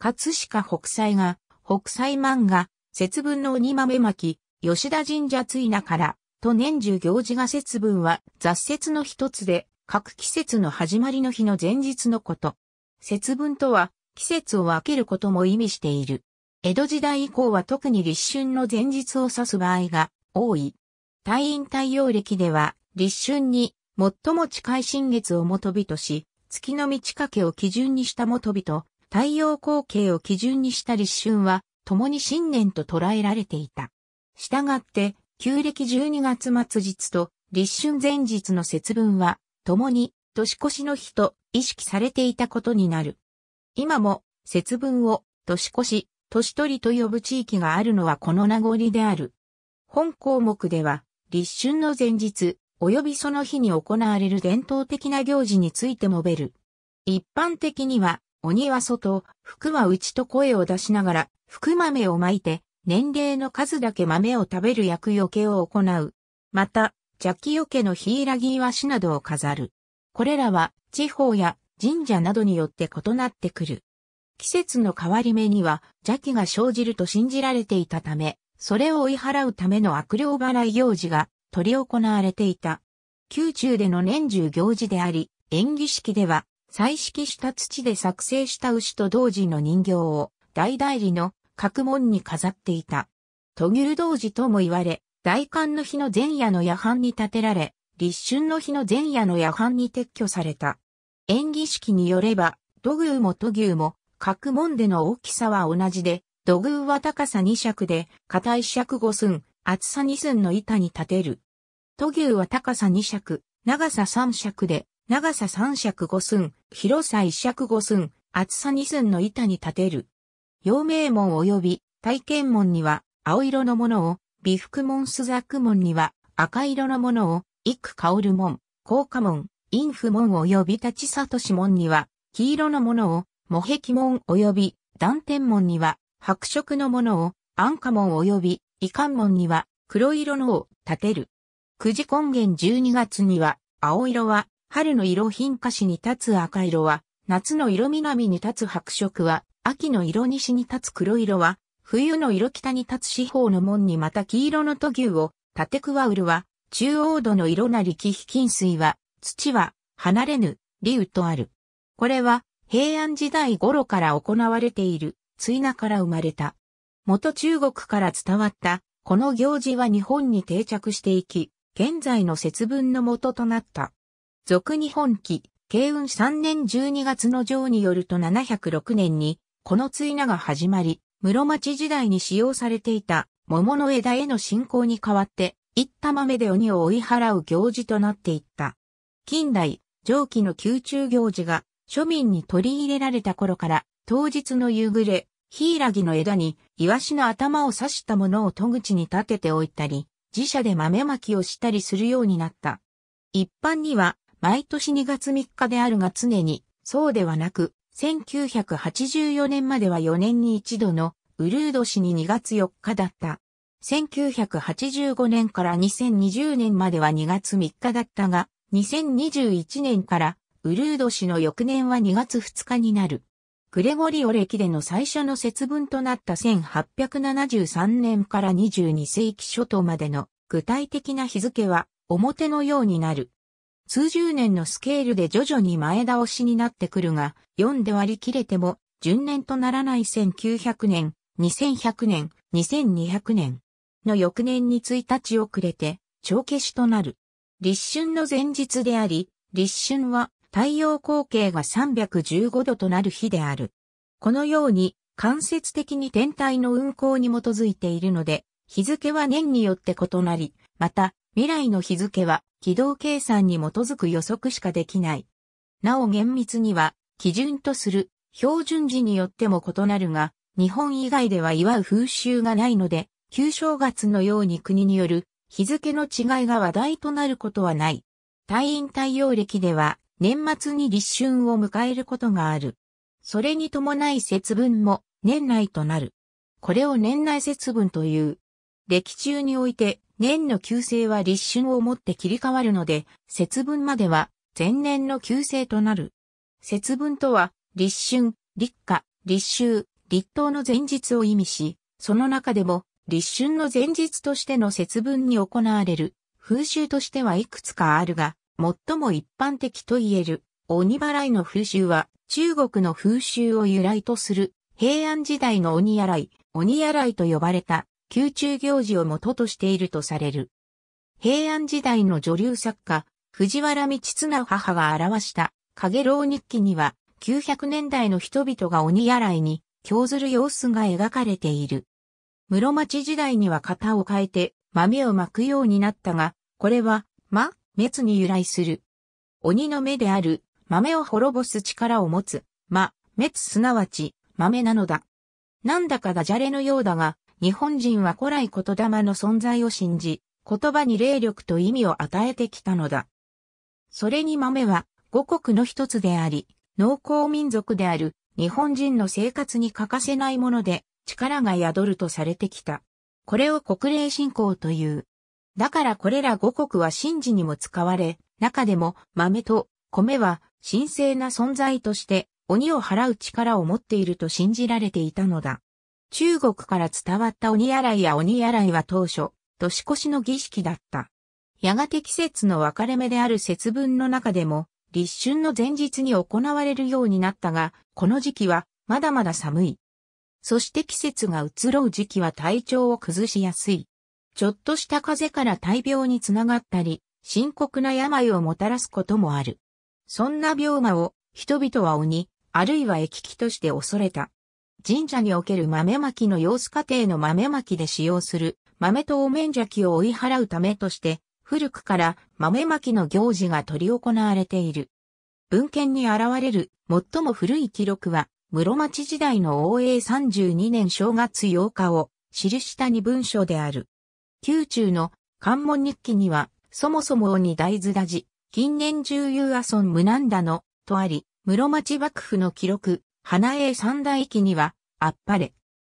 葛飾北斎が、北斎漫画、節分の鬼豆巻、吉田神社ついなから、と年中行事が節分は雑節の一つで、各季節の始まりの日の前日のこと。節分とは、季節を分けることも意味している。江戸時代以降は特に立春の前日を指す場合が多い。退院太陽暦では、立春に最も近い新月を元日とし、月の満ち欠けを基準にした元日と太陽光景を基準にした立春は、共に新年と捉えられていた。したがって、旧暦12月末日と立春前日の節分は、共に年越しの日と意識されていたことになる。今も節分を年越し、年取りと呼ぶ地域があるのはこの名残である。本項目では、立春の前日、及びその日に行われる伝統的な行事について述べる。一般的には、鬼は外、福は内と声を出しながら、福豆を巻いて、年齢の数だけ豆を食べる厄除けを行う。また、邪気除けのヒギいわしなどを飾る。これらは、地方や神社などによって異なってくる。季節の変わり目には邪気が生じると信じられていたため、それを追い払うための悪霊払い行事が取り行われていた。宮中での年中行事であり、演技式では彩色した土で作成した牛と同時の人形を、大代理の各門に飾っていた。トギル同時とも言われ、大寒の日の前夜の夜半に建てられ、立春の日の前夜の夜半に撤去された。演技式によれば、土偶も土牛も、各門での大きさは同じで、土偶は高さ2尺で、硬い尺5寸、厚さ2寸の板に立てる。土牛は高さ2尺、長さ3尺で、長さ三尺五寸、広さ一尺五寸、厚さ二寸の板に立てる。陽明門及び体験門には青色のものを、美福門朱雀門には赤色のものを、幾香る門、高架門、陰府門及び立ち里市門には、黄色のものを、模壁門及び断天門には、白色のものを、安価門及び遺憾門には、黒色のを立てる。九時根源十二月には、青色は春の色品化市に立つ赤色は、夏の色南に立つ白色は、秋の色西に立つ黒色は、冬の色北に立つ四方の門にまた黄色の都牛を、縦くわうるは、中央度の色なり貴妃金水は、土は、離れぬ、理雨とある。これは、平安時代頃から行われている、追名から生まれた。元中国から伝わった、この行事は日本に定着していき、現在の節分の元となった。俗日本紀、慶雲3年12月の上によると706年に、この追名が始まり、室町時代に使用されていた桃の枝への信仰に代わって、一玉目で鬼を追い払う行事となっていった。近代、上記の宮中行事が庶民に取り入れられた頃から、当日の夕暮れ、柊の枝に、イワシの頭を刺したものを戸口に立てておいたり、自社で豆まきをしたりするようになった。一般には、毎年2月3日であるが常に、そうではなく、1984年までは4年に一度の、ウルード氏に2月4日だった。1985年から2020年までは2月3日だったが、2021年からウルード氏の翌年は2月2日になる。グレゴリオ歴での最初の節分となった1873年から22世紀初頭までの具体的な日付は表のようになる。数十年のスケールで徐々に前倒しになってくるが、読んで割り切れても、順年とならない1900年、2100年、2200年の翌年に1日遅れて、帳消しとなる。立春の前日であり、立春は太陽光景が315度となる日である。このように、間接的に天体の運行に基づいているので、日付は年によって異なり、また、未来の日付は軌道計算に基づく予測しかできない。なお厳密には、基準とする標準時によっても異なるが、日本以外では祝う風習がないので、旧正月のように国による日付の違いが話題となることはない。退院対応歴では、年末に立春を迎えることがある。それに伴い節分も年内となる。これを年内節分という。歴中において年の旧姓は立春をもって切り替わるので、節分までは前年の旧姓となる。節分とは、立春、立夏、立秋、立冬の前日を意味し、その中でも、立春の前日としての節分に行われる、風習としてはいくつかあるが、最も一般的と言える、鬼払いの風習は、中国の風習を由来とする、平安時代の鬼払い、鬼払いと呼ばれた宮中行事を元としているとされる。平安時代の女流作家、藤原道綱母が表した影老日記には、900年代の人々が鬼やらいに、興ずる様子が描かれている。室町時代には型を変えて、豆を巻くようになったが、これは、ま、滅に由来する。鬼の目である、豆を滅ぼす力を持つ、ま、滅すなわち、豆なのだ。なんだかダジャレのようだが、日本人は古来言霊の存在を信じ、言葉に霊力と意味を与えてきたのだ。それに豆は五国の一つであり、農耕民族である日本人の生活に欠かせないもので力が宿るとされてきた。これを国霊信仰という。だからこれら五国は神事にも使われ、中でも豆と米は神聖な存在として鬼を払う力を持っていると信じられていたのだ。中国から伝わった鬼洗いや鬼洗いは当初、年越しの儀式だった。やがて季節の分かれ目である節分の中でも、立春の前日に行われるようになったが、この時期はまだまだ寒い。そして季節が移ろう時期は体調を崩しやすい。ちょっとした風邪から大病につながったり、深刻な病をもたらすこともある。そんな病魔を人々は鬼、あるいは疫気として恐れた。神社における豆巻きの様子過程の豆巻きで使用する豆とお面邪気を追い払うためとして、古くから豆巻きの行事が取り行われている。文献に現れる最も古い記録は、室町時代の応永32年正月8日を記した二文書である。宮中の関門日記には、そもそも鬼大豆だじ、近年重遊阿村無難だの、とあり、室町幕府の記録、花江三大駅には、あっぱれ。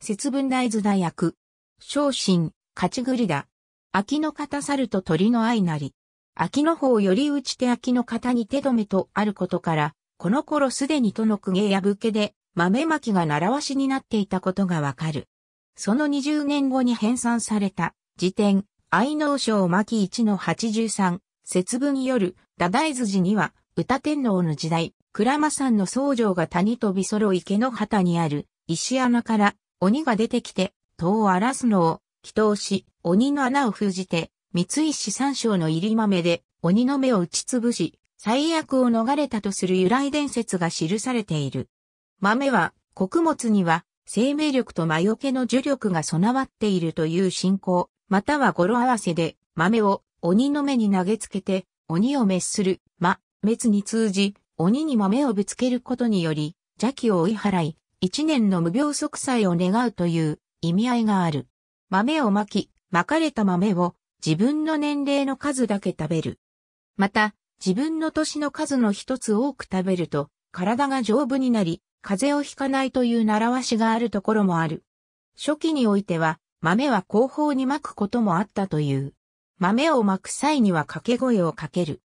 節分大豆大役。昇進、勝ちぐりだ。秋の方猿と鳥の愛なり。秋の方より打ちて秋の方に手止めとあることから、この頃すでに都の公家や武家で豆巻きが習わしになっていたことがわかる。その20年後に編纂された辞典、愛能賞巻1の83、節分夜、太大豆寺には、歌天皇の時代、倉間山の僧侶が谷飛び揃う池の旗にある石穴から鬼が出てきて、戸を荒らすのを祈祷し、鬼の穴を封じて、三石三章の入り豆で鬼の目を打ちつぶし、最悪を逃れたとする由来伝説が記されている。豆は穀物には生命力と魔除けの呪力が備わっているという信仰、または語呂合わせで豆を鬼の目に投げつけて鬼を滅する、ま、滅に通じ、鬼に豆をぶつけることにより、邪気を追い払い、一年の無病息災を願うという意味合いがある。豆をまき、まかれた豆を自分の年齢の数だけ食べる。また、自分の年の数の一つ多く食べると、体が丈夫になり、風邪をひかないという習わしがあるところもある。初期においては、豆は後方に巻くこともあったという。豆を巻く際には掛け声をかける。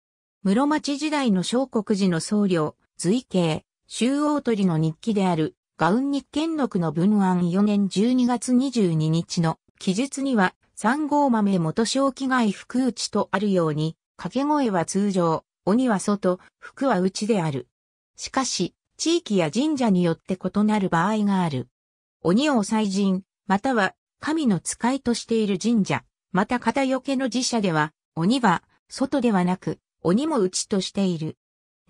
室町時代の小国寺の僧侶、随慶、周王鳥の日記である、ガウン日見録の文案4年12月22日の記述には、三号豆元正気外福内とあるように、掛け声は通常、鬼は外、福は内である。しかし、地域や神社によって異なる場合がある。鬼を祭神、または神の使いとしている神社、また片よけの寺社では、鬼は外ではなく、鬼も打ちとしている。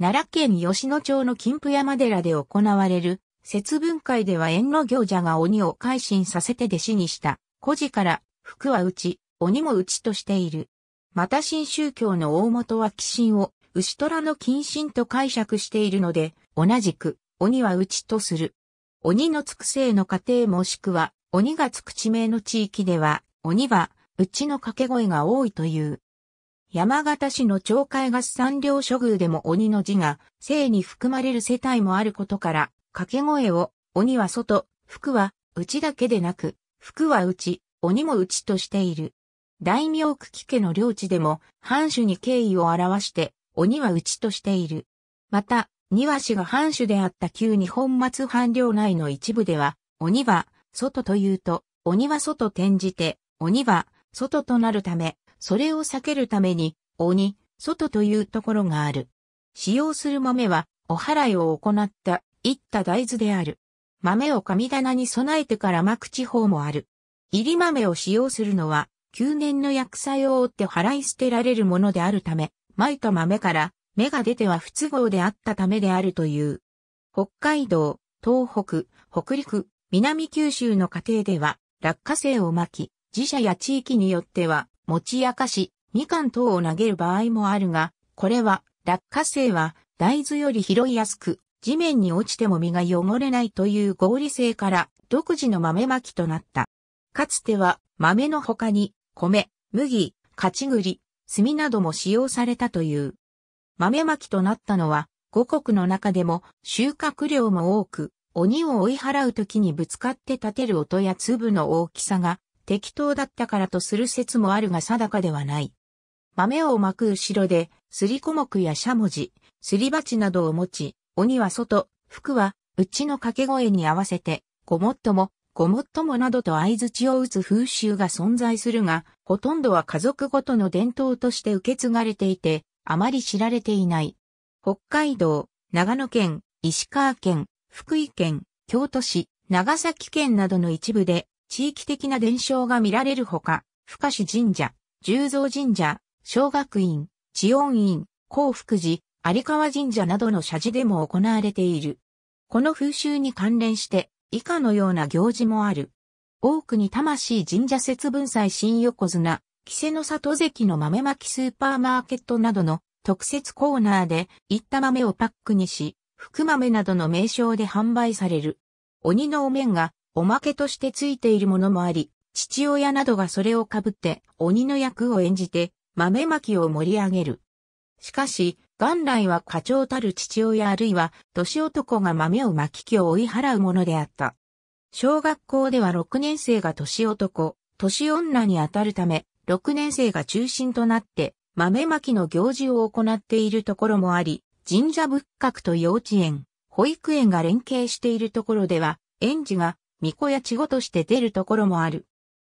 奈良県吉野町の金峰山寺で行われる、節分会では縁の行者が鬼を改心させて弟子にした。孤児から、服は打ち、鬼も打ちとしている。また新宗教の大元は鬼神を、牛虎の謹慎と解釈しているので、同じく、鬼は打ちとする。鬼のつくいの過程もしくは、鬼がつく地名の地域では、鬼は、うちの掛け声が多いという。山形市の町会合産業処遇でも鬼の字が、姓に含まれる世帯もあることから、掛け声を、鬼は外、福は、内だけでなく、福は内、鬼も内としている。大名久喜家の領地でも、藩主に敬意を表して、鬼は内としている。また、庭師が藩主であった旧日本松藩領内の一部では、鬼は、外というと、鬼は外転じて、鬼は、外となるため、それを避けるために、鬼、外というところがある。使用する豆は、お祓いを行った、いった大豆である。豆を神棚に備えてから巻く地方もある。入り豆を使用するのは、旧年の薬剤を追って払い捨てられるものであるため、巻いた豆から芽が出ては不都合であったためであるという。北海道、東北、北陸、南九州の家庭では、落花生を巻き、自社や地域によっては持ち明かし、みかん等を投げる場合もあるが、これは、落花生は大豆より拾いやすく、地面に落ちても実が汚れないという合理性から独自の豆まきとなった。かつては豆の他に米、麦、勝ち栗、炭なども使用されたという。豆まきとなったのは五国の中でも収穫量も多く、鬼を追い払う時にぶつかって立てる音や粒の大きさが適当だったからとする説もあるが定かではない。豆を巻く後ろで、すり小目やしゃもじ、すり鉢などを持ち、鬼は外、服は、うちの掛け声に合わせて、ごもっとも、ごもっともなどと相槌を打つ風習が存在するが、ほとんどは家族ごとの伝統として受け継がれていて、あまり知られていない。北海道、長野県、石川県、福井県、京都市、長崎県などの一部で、地域的な伝承が見られるほか、深市神社、十三神社、小学院、地温院、幸福寺、有川神社などの社寺でも行われている。この風習に関連して、以下のような行事もある。多くに魂神社節分祭新横綱、稀勢の里関の豆巻きスーパーマーケットなどの特設コーナーで、いった豆をパックにし、福豆などの名称で販売される。鬼のお面がおまけとしてついているものもあり、父親などがそれをかぶって鬼の役を演じて豆まきを盛り上げる。しかし、元来は課長たる父親あるいは年男が豆を巻き木を追い払うものであった。小学校では6年生が年男、年女にあたるため、6年生が中心となって豆まきの行事を行っているところもあり、神社仏閣と幼稚園、保育園が連携しているところでは、園児が巫女や稚語として出るところもある。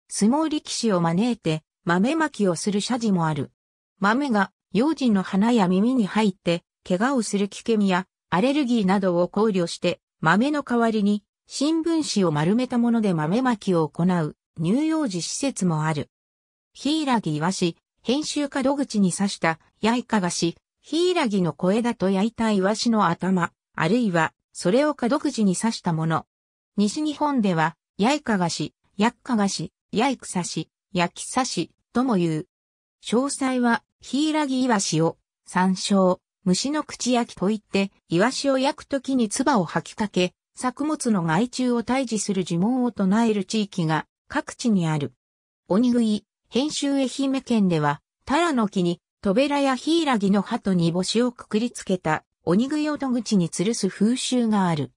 相撲力士を招いて、豆まきをする謝辞もある。豆が、幼児の鼻や耳に入って、怪我をする危険や、アレルギーなどを考慮して、豆の代わりに、新聞紙を丸めたもので豆まきを行う、乳幼児施設もある。柊和紙、編集家戸口に刺した、焼いか菓子、柊の小枝と焼いたイワシの頭、あるいは、それを角口に刺したもの、西日本では、やいかがし、やっかがし、やいくさし、やきさし、とも言う。詳細は、ヒイラギイワシを、山椒、虫の口焼きといって、イワシを焼くときに唾を吐きかけ、作物の害虫を退治する呪文を唱える地域が各地にある。鬼食い、編集愛媛県では、タラの木に、トベラやヒイラギの葉と煮干しをくくりつけた、鬼食いを口に吊るす風習がある。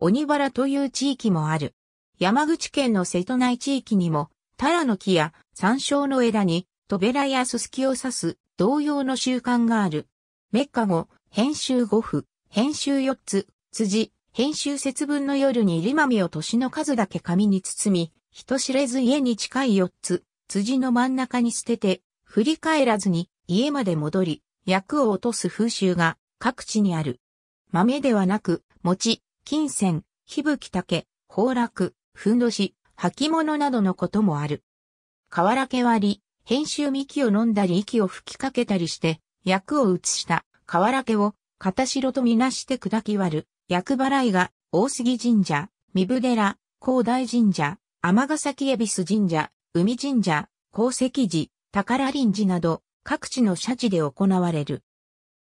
鬼原という地域もある。山口県の瀬戸内地域にも、タラの木や山椒の枝に、トベラやススキを刺す同様の習慣がある。メッカ語、編集五符、編集四つ、辻、編集節分の夜にリマミを年の数だけ紙に包み、人知れず家に近い四つ、辻の真ん中に捨てて、振り返らずに家まで戻り、役を落とす風習が各地にある。豆ではなく、餅、金銭、火吹竹、崩落、ふんどし、履物などのこともある。瓦け割り、編集幹を飲んだり息を吹きかけたりして、役を移した瓦けを片白とみなして砕き割る、役払いが大杉神社、三部寺、高大神社、天崎恵比寿神社、海神社、宝石寺、宝林寺など、各地の社地で行われる。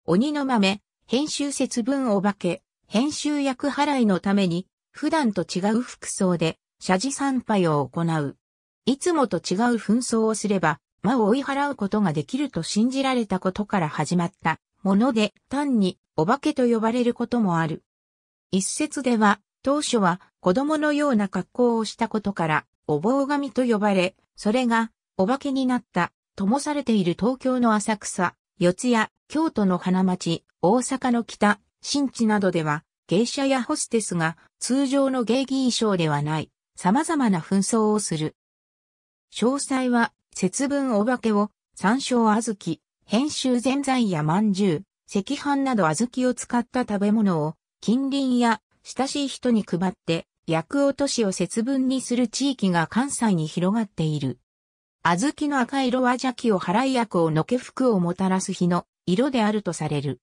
鬼の豆、編集節分お化け、編集役払いのために、普段と違う服装で、謝辞参拝を行う。いつもと違う紛争をすれば、魔を追い払うことができると信じられたことから始まったもので、単にお化けと呼ばれることもある。一説では、当初は子供のような格好をしたことから、お坊神と呼ばれ、それがお化けになったともされている東京の浅草、四谷、京都の花街、大阪の北、新地などでは、芸者やホステスが通常の芸妓衣装ではない様々な紛争をする。詳細は節分お化けを山椒あずき、編集ぜんざいやまんじゅう、赤飯などあずきを使った食べ物を近隣や親しい人に配って薬落としを節分にする地域が関西に広がっている。あずきの赤色は邪気を払い薬をのけ服をもたらす日の色であるとされる。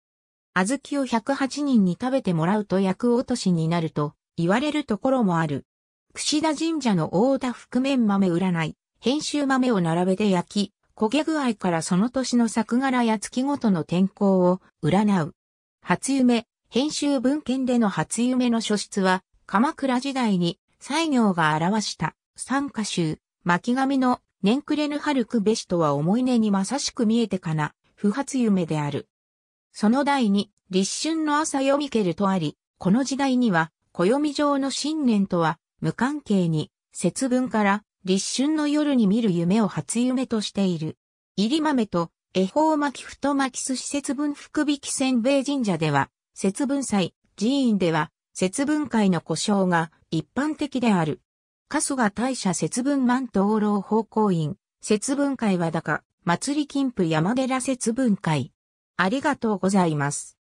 小豆を108人に食べてもらうと薬落としになると言われるところもある。串田神社の大田覆面豆占い、編集豆を並べて焼き、焦げ具合からその年の作柄や月ごとの天候を占う。初夢、編集文献での初夢の書出は、鎌倉時代に西行が表した三歌集、巻紙の年暮れぬ春くべしとは思い根にまさしく見えてかな、不発夢である。その第二、立春の朝読みけるとあり、この時代には、暦上の新年とは無関係に、節分から立春の夜に見る夢を初夢としている。入り豆と恵方巻き太巻き寿司節分福引きせん神社では、節分祭、寺院では、節分会の故障が一般的である。春日大社節分万灯籠奉公院、節分会はだか、祭り金峰山寺節分会。ありがとうございます。